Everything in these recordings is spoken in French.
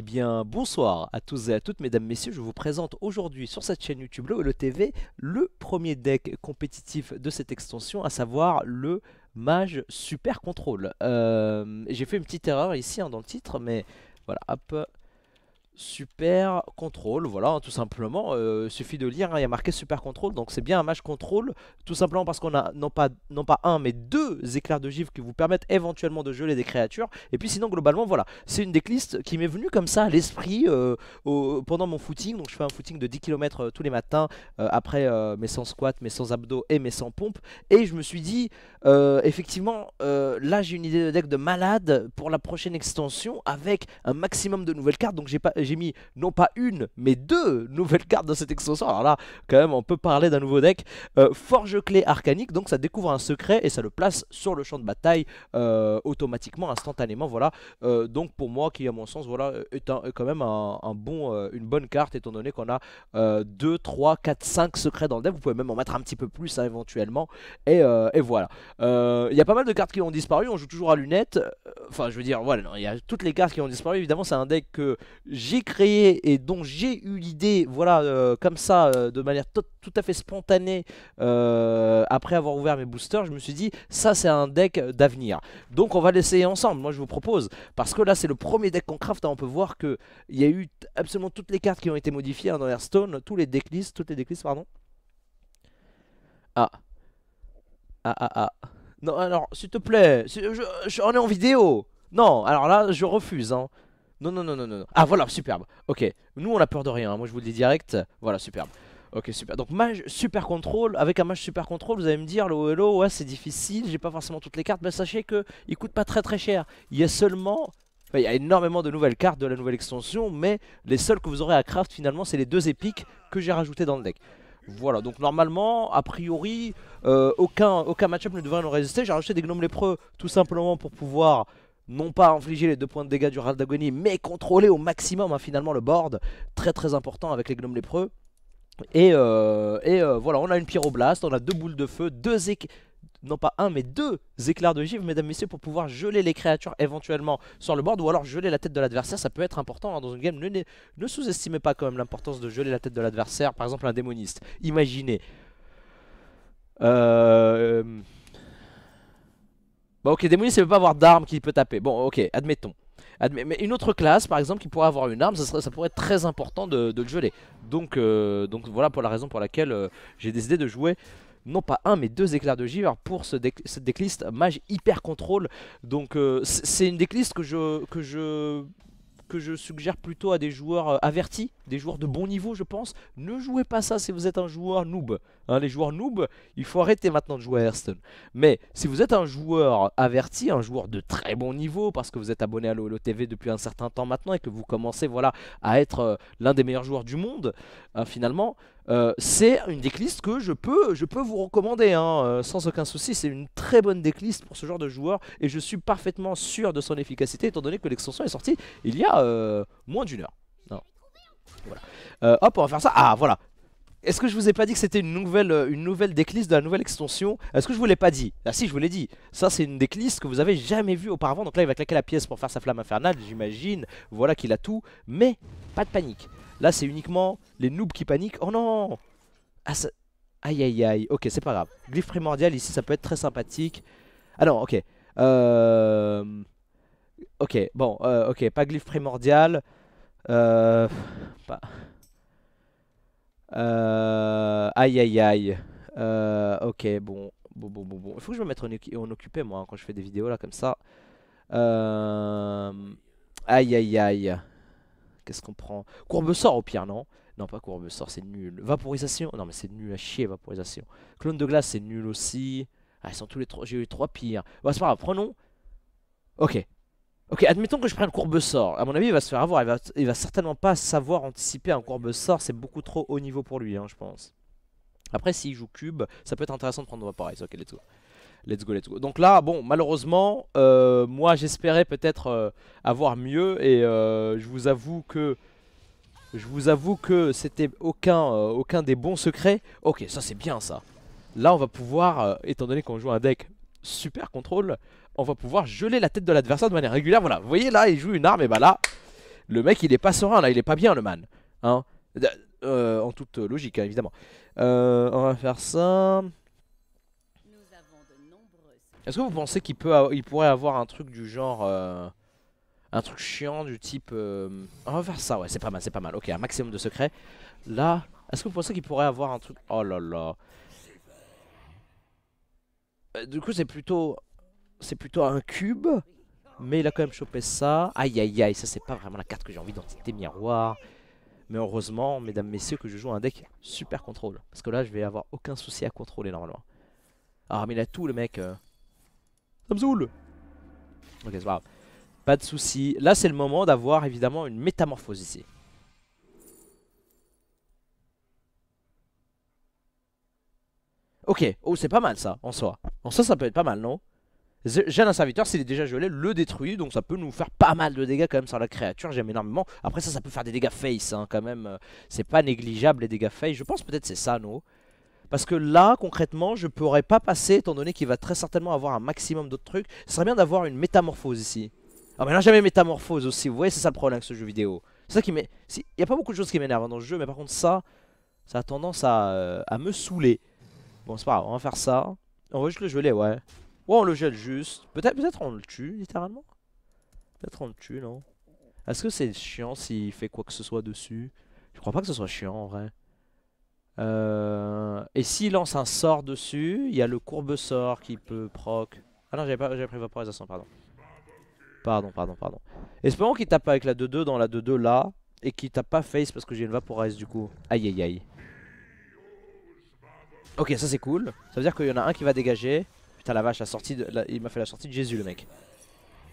Eh bien, bonsoir à tous et à toutes, mesdames, messieurs. Je vous présente aujourd'hui sur cette chaîne YouTube Le TV le premier deck compétitif de cette extension, à savoir le Mage Super Control. Euh, j'ai fait une petite erreur ici hein, dans le titre, mais voilà, hop, Super Control, voilà, hein, tout simplement. Euh, suffit de lire, hein, il y a marqué Super Control, donc c'est bien un match contrôle, tout simplement parce qu'on a non pas, non pas un, mais deux éclairs de givre qui vous permettent éventuellement de geler des créatures. Et puis sinon, globalement, voilà, c'est une decklist qui m'est venue comme ça à l'esprit euh, pendant mon footing. Donc je fais un footing de 10 km euh, tous les matins, après mes 100 squats, mes 100 abdos et mes 100 pompes. Et je me suis dit, effectivement, là j'ai une idée de deck de malade pour la prochaine extension avec un maximum de nouvelles cartes, donc j'ai pas mis non pas une, mais deux nouvelles cartes dans cet extension Alors là, quand même, on peut parler d'un nouveau deck. Euh, forge clé arcanique, donc ça découvre un secret et ça le place sur le champ de bataille euh, automatiquement, instantanément. Voilà. Euh, donc pour moi, qui à mon sens, voilà, est, quand même un, bon, une bonne carte, étant donné qu'on a 2, 3, 4, 5 secrets dans le deck. Vous pouvez même en mettre un petit peu plus hein, éventuellement. Et, et voilà. Il y a pas mal de cartes qui ont disparu. On joue toujours à lunettes. Enfin, je veux dire, voilà, il y a toutes les cartes qui ont disparu. Évidemment, c'est un deck que j'ai j'ai créé et dont j'ai eu l'idée, voilà, euh, comme ça, euh, de manière tout, à fait spontanée, euh, après avoir ouvert mes boosters, je me suis dit, ça c'est un deck d'avenir. Donc on va l'essayer ensemble, moi je vous propose, parce que là c'est le premier deck qu'on craft, hein. on peut voir qu'il y a eu absolument toutes les cartes qui ont été modifiées hein, dans Hearthstone, tous les decklists, toutes les decklists, pardon. Ah. Ah ah ah. Non, alors, s'il te plaît, je, on est en vidéo. Non, alors là, je refuse, hein. Non, non, non, non, non. Ah, voilà, superbe. Ok, nous on a peur de rien. Hein. Moi je vous le dis direct. Voilà, superbe. Ok, super. Donc, mage super contrôle. Avec un mage super contrôle, vous allez me dire, le oh, hello, ouais, c'est difficile. J'ai pas forcément toutes les cartes. Mais sachez que il coûte pas très très cher. Il y a seulement. il y a énormément de nouvelles cartes de la nouvelle extension. Mais les seules que vous aurez à craft finalement, c'est les deux épiques que j'ai rajoutées dans le deck. Voilà, donc normalement, a priori, euh, aucun, aucun match-up ne devrait nous résister. J'ai rajouté des gnomes lépreux tout simplement pour pouvoir non pas infliger les deux points de dégâts du d'agonie, mais contrôler au maximum hein, finalement le board. Très très important avec les gnomes lépreux. Et, euh, euh, voilà, on a une pyroblast, on a deux boules de feu, deux Non pas un, mais deux éclairs de givre, mesdames, messieurs, pour pouvoir geler les créatures éventuellement sur le board, ou alors geler la tête de l'adversaire, ça peut être important hein, dans une game. Ne, ne sous-estimez pas quand même l'importance de geler la tête de l'adversaire, par exemple un démoniste. Imaginez. Euh... Bah ok, il ne peut pas avoir d'arme qu'il peut taper. Bon, ok, admettons. Admet... mais une autre classe, par exemple, qui pourrait avoir une arme, ça, serait... ça pourrait être très important de, le geler. Donc, euh, donc voilà pour la raison pour laquelle euh, j'ai décidé de jouer non pas un mais deux éclairs de givre pour ce décliste cette mage hyper contrôle donc euh, c'est une décliste que je que je que je suggère plutôt à des joueurs euh, avertis, des joueurs de bon niveau je pense. Ne jouez pas ça si vous êtes un joueur noob. Hein, les joueurs noob, il faut arrêter maintenant de jouer à Hearthstone. Mais si vous êtes un joueur averti, un joueur de très bon niveau, parce que vous êtes abonné à l'OLO TV depuis un certain temps maintenant et que vous commencez voilà, à être euh, l'un des meilleurs joueurs du monde, hein, finalement... Euh, c'est une décliste que je peux, je peux vous recommander, hein, euh, sans aucun souci. C'est une très bonne décliste pour ce genre de joueur et je suis parfaitement sûr de son efficacité étant donné que l'extension est sortie il y a euh, moins d'une heure. Voilà. hop, on va faire ça. Ah, voilà. Est-ce que je vous ai pas dit que c'était une nouvelle, une nouvelle de la nouvelle extension Est-ce que je vous l'ai pas dit Ah si, je vous l'ai dit. Ça, c'est une décliste que vous avez jamais vue auparavant. Donc là, il va claquer la pièce pour faire sa flamme infernale, j'imagine. Voilà qu'il a tout. Mais pas de panique. Là, c'est uniquement les noobs qui paniquent. Oh non ah, Aïe, aïe, aïe. Ok, c'est pas grave. Glyph primordial, ici, ça peut être très sympathique. Ah non, ok. Euh... Ok, bon, euh, ok, pas glyph primordial. Euh... Pas... Euh... Aïe, aïe, aïe. Euh... Ok, bon. Bon, bon, bon, bon. Il faut que je me mette en, occupé, moi, hein, quand je fais des vidéos, là, comme ça. Euh... Aïe, aïe, aïe. Qu'est-ce qu'on prend Courbe sort au pire, non Non, pas courbe sort, c'est nul. Vaporisation Non, mais c'est nul à chier, vaporisation. Clone de glace, c'est nul aussi. Ah, ils sont tous les trois. J'ai eu les trois pires. Bon, c'est pas grave, prenons. Ok. Ok, admettons que je prenne courbe sort. À mon avis, il va se faire avoir. Il va, certainement pas savoir anticiper un courbe sort. C'est beaucoup trop haut niveau pour lui, hein, je pense. Après, s'il joue cube, ça peut être intéressant de prendre vaporize. Ok, let's go. Let's go, let's go. Donc là, bon, malheureusement, euh, moi j'espérais peut-être euh, avoir mieux et euh, je vous avoue que je vous avoue que c'était aucun, aucun des bons secrets. Ok, ça c'est bien ça. Là, on va pouvoir, étant donné qu'on joue un deck super contrôle, on va pouvoir geler la tête de l'adversaire de manière régulière. Voilà, vous voyez là, il joue une arme et bah là, le mec il est pas serein là, il est pas bien le man. Hein en toute logique, hein, évidemment. on va faire ça. Est-ce que vous pensez qu'il il pourrait avoir un truc du genre... Euh, un truc chiant du type... Euh, on va faire ça, ouais, c'est pas mal, c'est pas mal. Ok, un maximum de secrets. Là, est-ce que vous pensez qu'il pourrait avoir un truc... Oh là là. Euh, du coup, c'est plutôt... C'est plutôt un cube. Mais il a quand même chopé ça. Aïe, aïe, aïe, ça c'est pas vraiment la carte que j'ai envie d'entiter, miroir. Mais heureusement, mesdames, messieurs, que je joue un deck super contrôle. Parce que là, je vais avoir aucun souci à contrôler normalement. Ah, mais il a tout le mec... Ça Ok, c'est pas grave. Pas de soucis. Là, c'est le moment d'avoir évidemment une métamorphose ici. Ok, oh c'est pas mal ça, en soi. En soi ça peut être pas mal, non J'ai un serviteur, s'il est déjà gelé, le détruit, donc ça peut nous faire pas mal de dégâts quand même sur la créature, j'aime énormément. Après ça, ça peut faire des dégâts face, hein, quand même, euh, c'est pas négligeable les dégâts face, je pense peut-être c'est ça, non parce que là, concrètement, je ne pourrais pas passer, étant donné qu'il va très certainement avoir un maximum d'autres trucs. Ce serait bien d'avoir une métamorphose ici. Ah, mais là, jamais métamorphose aussi. Vous voyez, c'est ça le problème avec ce jeu vidéo. C'est ça qui m'est. Il y a pas beaucoup de choses qui m'énervent dans le jeu, mais par contre, ça, ça a tendance euh, à, me saouler. Bon, c'est pas grave, on va faire ça. On va juste le geler, ouais. Ou on le gèle juste. Peut-être peut, -être, on le tue, littéralement. Peut-être on le tue, non Est-ce que c'est chiant s'il fait quoi que ce soit dessus Je crois pas que ce soit chiant, en vrai. Euh, et s'il lance un sort dessus, il y a le courbe sort qui peut proc. Ah non, j'avais pas pris vaporisation, pardon. Pardon, pardon, pardon. Espérons qu'il tape avec la 2-2 dans la 2-2 là. Et qu'il tape pas face parce que j'ai une vaporise du coup. Aïe aïe aïe. Ok, ça c'est cool. Ça veut dire qu'il y en a un qui va dégager. Putain, la vache, la sortie de, il m'a fait la sortie de Jésus, le mec.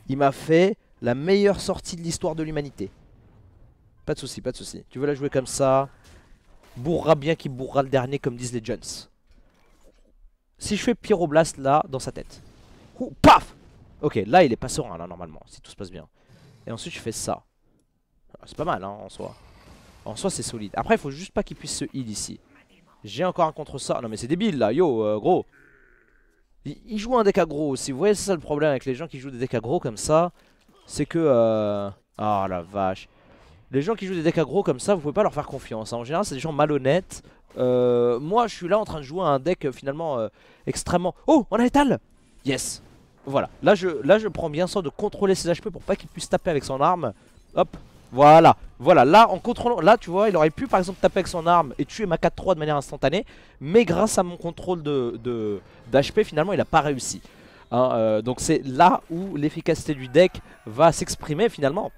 Il m'a fait la meilleure sortie de l'histoire de l'humanité. Pas de soucis, pas de soucis. Tu veux la jouer comme ça bourra bien qui bourra le dernier, comme disent les Jones. Si je fais Pyroblast là, dans sa tête. Ouh, paf Ok, là il est pas serein, là, normalement, si tout se passe bien. Et ensuite je fais ça. Ah, c'est pas mal, hein, en soi. En soi, c'est solide. Après, il faut juste pas qu'il puisse se heal ici. J'ai encore un contre ça. Non, mais c'est débile, là, yo, euh, gros. Il, joue un deck gros aussi. Vous voyez, c'est ça le problème avec les gens qui jouent des decks gros comme ça. C'est que... Euh... Oh, la vache. Les gens qui jouent des decks aggro comme ça, vous pouvez pas leur faire confiance. Hein. En général, c'est des gens malhonnêtes. Euh, moi, je suis là en train de jouer à un deck euh, finalement euh, extrêmement... Oh, on a l'étal. Yes Voilà, là je, là je prends bien soin de contrôler ses HP pour pas qu'il puisse taper avec son arme. Hop, voilà, voilà, là en contrôlant, là tu vois, il aurait pu par exemple taper avec son arme et tuer ma 4-3 de manière instantanée, mais grâce à mon contrôle de d'HP finalement il a pas réussi. Hein. donc c'est là où l'efficacité du deck va s'exprimer finalement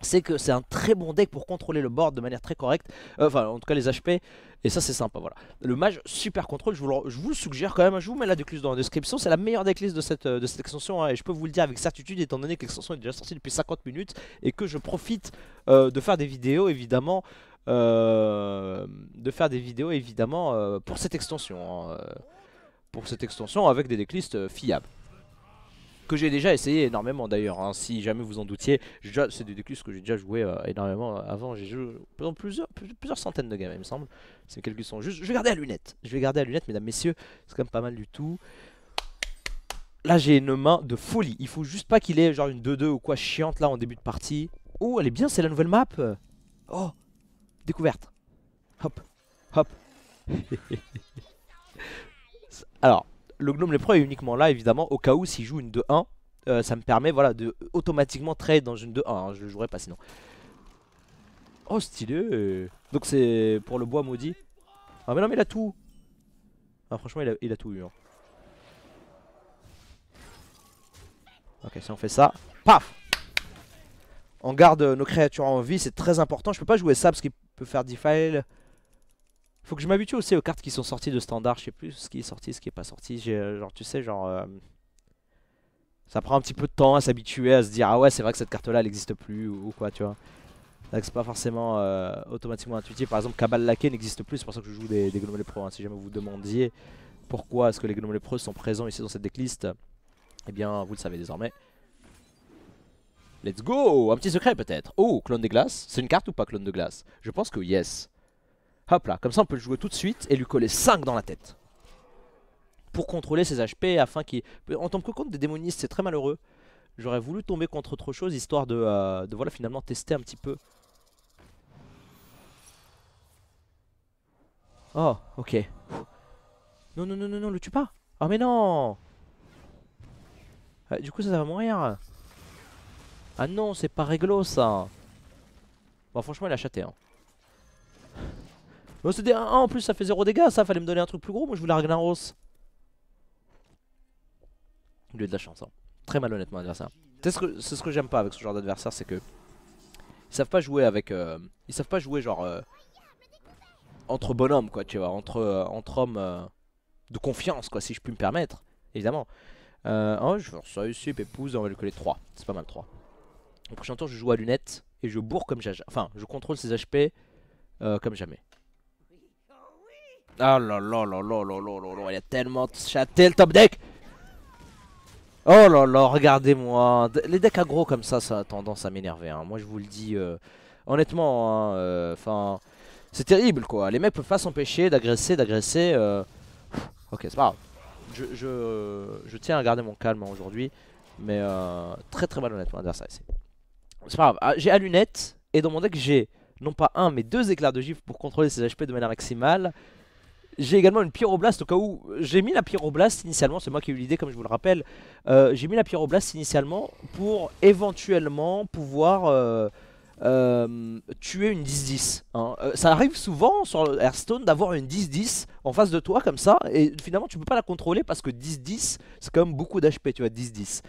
c'est que c'est un très bon deck pour contrôler le board de manière très correcte, euh, enfin en tout cas les HP, et ça c'est sympa, voilà. Le mage, super contrôle, je vous le, suggère quand même, je vous mets la decklist dans la description, c'est la meilleure decklist de cette, euh, de cette extension, hein, et je peux vous le dire avec certitude étant donné que l'extension est déjà sortie depuis 50 minutes, et que je profite euh, de faire des vidéos évidemment, de faire des vidéos évidemment pour cette extension, hein, pour cette extension avec des decklists fiables que j'ai déjà essayé énormément d'ailleurs, hein. si jamais vous en doutiez. C'est des déclus que j'ai déjà joué euh, énormément euh, avant, j'ai joué plusieurs, plusieurs centaines de games, il me semble. C'est quelques sont juste. Je vais garder la lunette, je vais garder la lunette, mesdames, messieurs, c'est quand même pas mal du tout. Là, j'ai une main de folie, il faut juste pas qu'il ait genre une 2-2 ou quoi chiante là en début de partie. Oh, elle est bien, c'est la nouvelle map Oh Découverte Hop Hop Alors, le Gnome Pro est uniquement là, évidemment, au cas où s'il joue une 2-1. Euh, ça me permet voilà, de automatiquement trade dans une 2-1. Hein, je le jouerai pas sinon. Oh, stylé Donc c'est pour le bois maudit. Ah, mais non, mais il a tout Ah, franchement, il a, tout eu. Hein. Ok, si on fait ça, paf On garde nos créatures en vie, c'est très important. Je peux pas jouer ça parce qu'il peut faire defile. Faut que je m'habitue aussi aux cartes qui sont sorties de standard. Je sais plus ce qui est sorti, ce qui est pas sorti. Euh, genre, tu sais, genre. Euh, ça prend un petit peu de temps à s'habituer, à se dire ah ouais, c'est vrai que cette carte là elle existe plus ou, quoi, tu vois. C'est pas forcément euh, automatiquement intuitif. Par exemple, Cabal Laquée n'existe plus, c'est pour ça que je joue des, des Gnomes Hein. Si jamais vous demandiez pourquoi est-ce que les Gnomes sont présents ici dans cette decklist, eh bien vous le savez désormais. Let's go Un petit secret peut-être Oh, clone des glaces C'est une carte ou pas clone de glace Je pense que yes. Hop là, comme ça on peut le jouer tout de suite et lui coller 5 dans la tête. Pour contrôler ses HP afin qu'il... En tant que contre des démonistes, c'est très malheureux. J'aurais voulu tomber contre autre chose, histoire de, euh, de voilà, finalement tester un petit peu. Oh, ok. Non, non, non, non, non, le tue pas Oh mais non euh, Du coup ça, ça va mourir. Ah non, c'est pas réglo ça. Bon franchement il a chaté hein. Oh, c'était 1 en plus, ça fait 0 dégâts, ça fallait me donner un truc plus gros. Moi je voulais Ragnaros. Il lui a de la chance. Hein. Très mal mon adversaire. C'est ce que, j'aime pas avec ce genre d'adversaire, c'est que ils savent pas jouer avec euh, ils savent pas jouer genre euh, entre bonhommes quoi, tu vois, entre euh, entre hommes de confiance quoi si je puis me permettre, évidemment. Oh, je vais ça ici épouse, on va lui coller 3. C'est pas mal 3. Au prochain tour, je joue à lunettes et je bourre comme j'ai... Enfin, je contrôle ses HP comme jamais. Oh là là là là là là là, il y a tellement chaté le top deck Oh là là, regardez-moi Les decks aggro comme ça, ça a tendance à m'énerver. Hein. Moi, je vous le dis, euh, honnêtement, hein, euh, c'est terrible, quoi. Les mecs peuvent pas s'empêcher d'agresser, d'agresser... Euh, ok, c'est pas grave. Je, tiens à garder mon calme hein, aujourd'hui, mais très très mal honnêtement, adversaire C'est pas grave. Ah, j'ai à lunettes, et dans mon deck, j'ai non pas un, mais deux éclairs de gif pour contrôler ses HP de manière maximale. J'ai également une pyroblast au cas où j'ai mis la pyroblast initialement, c'est moi qui ai eu l'idée comme je vous le rappelle. Euh, j'ai mis la pyroblast initialement pour éventuellement pouvoir euh, euh, tuer une 10-10. Hein. ça arrive souvent sur Hearthstone d'avoir une 10-10 en face de toi comme ça et finalement tu peux pas la contrôler parce que 10-10 c'est quand même beaucoup d'HP, tu vois 10-10.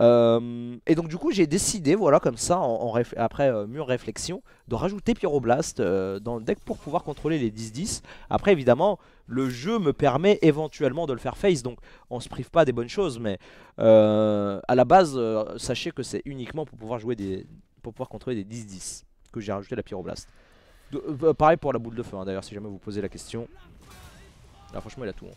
Euh, et donc du coup j'ai décidé, voilà comme ça, en, après euh, mûre réflexion, de rajouter Pyroblast euh, dans le deck pour pouvoir contrôler les 10-10. Après évidemment, le jeu me permet éventuellement de le faire face, donc on se prive pas des bonnes choses, mais à la base, sachez que c'est uniquement pour pouvoir jouer des, pour pouvoir contrôler des 10-10 que j'ai rajouté la Pyroblast. pareil pour la boule de feu, hein, d'ailleurs si jamais vous posez la question. Là ah, franchement il a tout. Hein.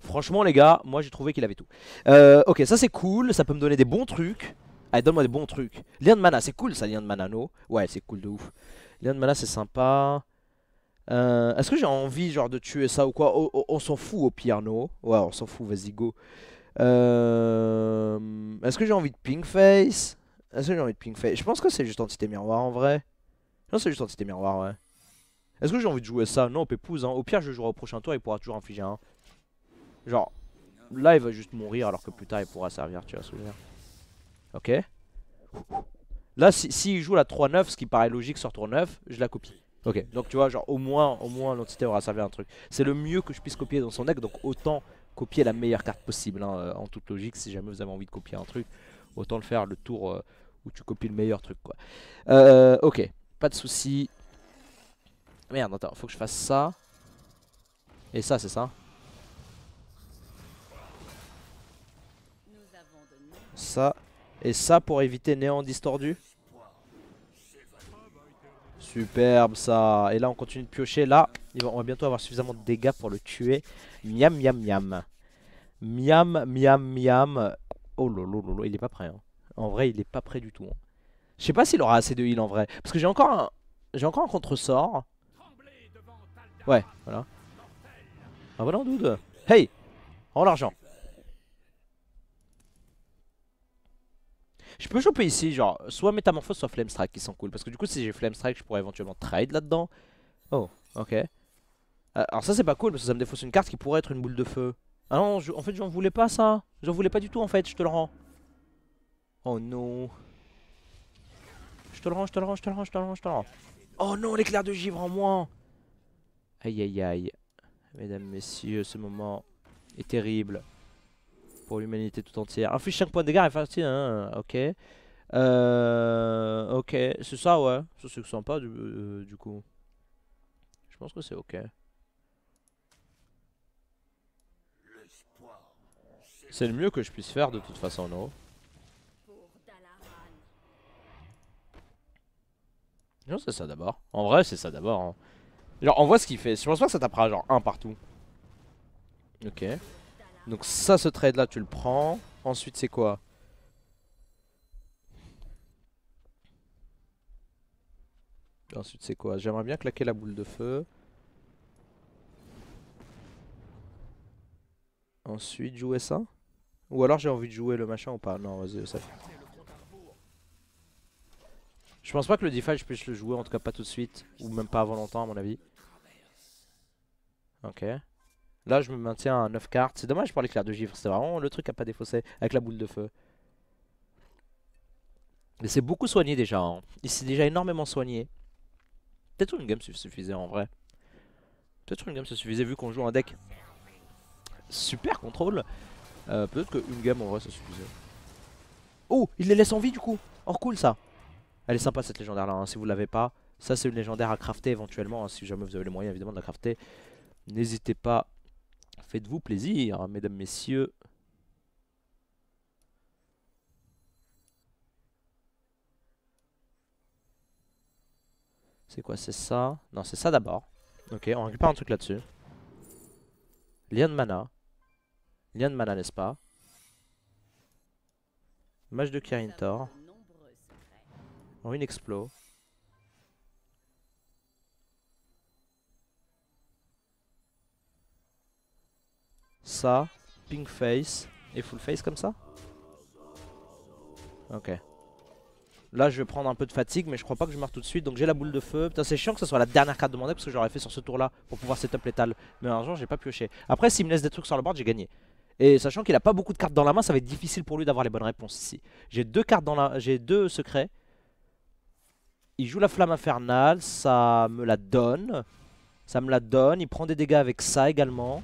Franchement les gars, moi j'ai trouvé qu'il avait tout. Euh, ok, ça c'est cool, ça peut me donner des bons trucs. Allez, donne-moi des bons trucs. Lien de mana, c'est cool ça, lien de mana, no Ouais, c'est cool de ouf. Lien de mana, c'est sympa. Euh, est-ce que j'ai envie genre de tuer ça ou quoi oh, oh, On s'en fout au pire, no Ouais, on s'en fout, vas-y, go. Euh, est-ce que j'ai envie de pink face Est-ce que j'ai envie de pink face Je pense que c'est juste entité miroir en vrai. Non, c'est juste entité miroir, ouais. Est-ce que j'ai envie de jouer ça Non, pépouze, hein. Au pire, je jouerai au prochain tour, il pourra toujours infliger un. Genre, là il va juste mourir alors que plus tard il pourra servir, tu vois souvenir. Ok Là, s'il si, il joue la 3-9, ce qui paraît logique sur tour 9 je la copie. Ok, donc tu vois, genre au moins, au moins l'entité aura servi à un truc. C'est le mieux que je puisse copier dans son deck, donc autant copier la meilleure carte possible, hein, euh, en toute logique, si jamais vous avez envie de copier un truc, autant le faire le tour euh, où tu copies le meilleur truc, quoi. Euh, ok, pas de soucis. Merde, attends, faut que je fasse ça. Et ça, c'est ça ça et ça pour éviter néant distordu. Superbe ça. Et là on continue de piocher. Là on va bientôt avoir suffisamment de dégâts pour le tuer. Miam miam miam. Miam miam miam. Oh lolo lolo il est pas prêt. Hein. En vrai il est pas prêt du tout. Hein. Je sais pas s'il aura assez de heal en vrai. Parce que j'ai encore un... J'ai encore un contre-sort. Ouais voilà. Ah voilà on doute. Hey Rends l'argent Je peux choper ici, genre, soit Métamorphose, soit Flamestrike qui sont cool. Parce que du coup, si j'ai Flamestrike, je pourrais éventuellement trade là-dedans. Oh, ok. Euh, alors ça, c'est pas cool parce que ça me défausse une carte qui pourrait être une boule de feu. Ah non, en fait, j'en voulais pas ça. J'en voulais pas du tout, en fait, je te le rends. Oh non. Je te le rends, je te le rends, je te le rends, je te le rends, je te le rends. Oh non, l'éclair de givre en moins. Aïe aïe aïe. Mesdames, messieurs, ce moment est terrible pour l'humanité tout entière. Inflige 5 points de dégâts et facile, hein, ok. Euh, ok, c'est ça, ouais. Ça, c'est sympa, du, euh, du coup. Je pense que c'est ok. C'est le mieux que je puisse faire, de toute façon, non Non, c'est ça d'abord. En vrai, c'est ça d'abord. Hein. Genre, on voit ce qu'il fait. Je pense pas que ça tapera genre un partout. Ok. Donc ça, ce trade là, tu le prends. Ensuite, c'est quoi Ensuite, c'est quoi J'aimerais bien claquer la boule de feu. Ensuite, jouer ça Ou alors j'ai envie de jouer le machin ou pas Non, vas-y, ça Je pense pas que le DeFi je puisse le jouer, en tout cas pas tout de suite, ou même pas avant longtemps à mon avis. Ok. Là, je me maintiens à 9 cartes. C'est dommage pour l'éclair de givre. C'est vraiment le truc à pas défausser avec la boule de feu. Mais c'est beaucoup soigné déjà. Hein. Il s'est déjà énormément soigné. Peut-être une game suffisait en vrai. Peut-être une game se suffisait vu qu'on joue un deck super contrôle. Euh, peut-être qu'une game en vrai ça suffisait. Oh, il les laisse en vie du coup. Oh cool ça. Elle est sympa cette légendaire là. Hein, si vous l'avez pas, ça c'est une légendaire à crafter éventuellement. Hein, si jamais vous avez les moyens évidemment de la crafter. N'hésitez pas Faites-vous plaisir, mesdames, messieurs. C'est quoi, c'est ça Non, c'est ça d'abord. Ok, on récupère un truc là-dessus. Lien de mana. Lien de mana, n'est-ce pas Mage de Kirin Tor. une ça, pink face et full face comme ça Ok. Là, je vais prendre un peu de fatigue, mais je crois pas que je meurs tout de suite. Donc j'ai la boule de feu. Putain, c'est chiant que ce soit la dernière carte demandée parce que j'aurais fait sur ce tour-là pour pouvoir setup létal. Mais jour j'ai pas pioché. Après, s'il me laisse des trucs sur le board, j'ai gagné. Et sachant qu'il a pas beaucoup de cartes dans la main, ça va être difficile pour lui d'avoir les bonnes réponses ici. J'ai deux cartes dans la... J'ai deux secrets. Il joue la flamme infernale, ça me la donne. Ça me la donne. Il prend des dégâts avec ça également.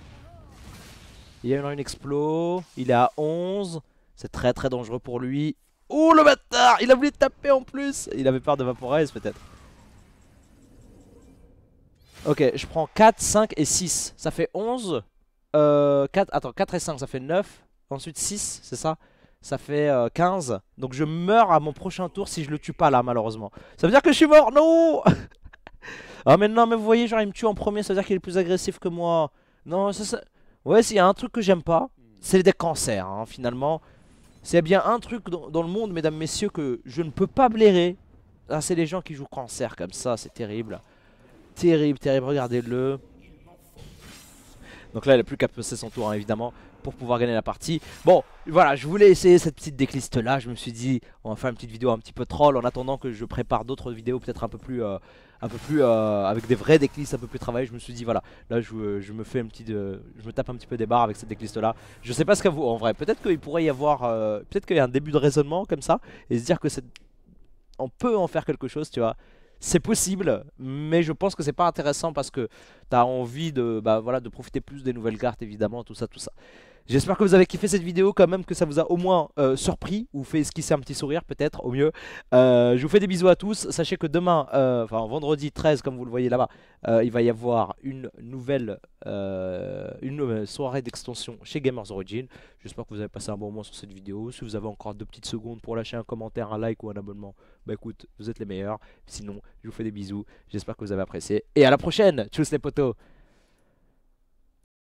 Il y a une explo. Il est à 11. C'est très très dangereux pour lui. Oh le bâtard Il a voulu taper en plus Il avait peur de Vaporize peut-être. Ok, je prends 4, 5 et 6. Ça fait 11. Euh, 4, attends, 4 et 5, ça fait 9. Ensuite 6, c'est ça Ça fait 15. Euh, Donc je meurs à mon prochain tour si je le tue pas là, malheureusement. Ça veut dire que je suis mort Non Ah mais non, mais vous voyez, genre il me tue en premier, ça veut dire qu'il est plus agressif que moi. Non, ça, ça... Ouais, s'il y a un truc que j'aime pas, hmm. c'est des cancers, hein, finalement. C'est bien un truc dans, le monde, mesdames, messieurs, que je ne peux pas blairer. Ah, c'est les gens qui jouent cancer comme ça, c'est terrible. Terrible, terrible, regardez-le. Donc là, il n'a plus qu'à passer son tour, hein, évidemment, pour pouvoir gagner la partie. Bon, voilà, je voulais essayer cette petite décliste là. Je me suis dit, on va faire une petite vidéo un petit peu troll en attendant que je prépare d'autres vidéos peut-être un peu plus... Euh, un peu plus euh, avec des vrais decklists un peu plus travaillées. Je me suis dit voilà, là je, euh, me fais un petit, de, euh, je me tape un petit peu des barres avec cette décliste là. Je sais pas ce qu'à vous en vrai. Peut-être qu'il pourrait y avoir, peut-être qu'il y a un début de raisonnement comme ça et se dire que c'est, on peut en faire quelque chose, tu vois. C'est possible, mais je pense que c'est pas intéressant parce que tu as envie de, bah, voilà, de profiter plus des nouvelles cartes évidemment, tout ça, tout ça. J'espère que vous avez kiffé cette vidéo quand même, que ça vous a au moins euh, surpris ou fait esquisser un petit sourire peut-être au mieux. Euh, je vous fais des bisous à tous. Sachez que demain, euh, enfin vendredi 13 comme vous le voyez là-bas, il va y avoir une nouvelle, une soirée d'extension chez Gamers Origin. J'espère que vous avez passé un bon moment sur cette vidéo. Si vous avez encore deux petites secondes pour lâcher un commentaire, un like ou un abonnement, bah écoute, vous êtes les meilleurs. Sinon, je vous fais des bisous. J'espère que vous avez apprécié. Et à la prochaine. Tchuss les potos.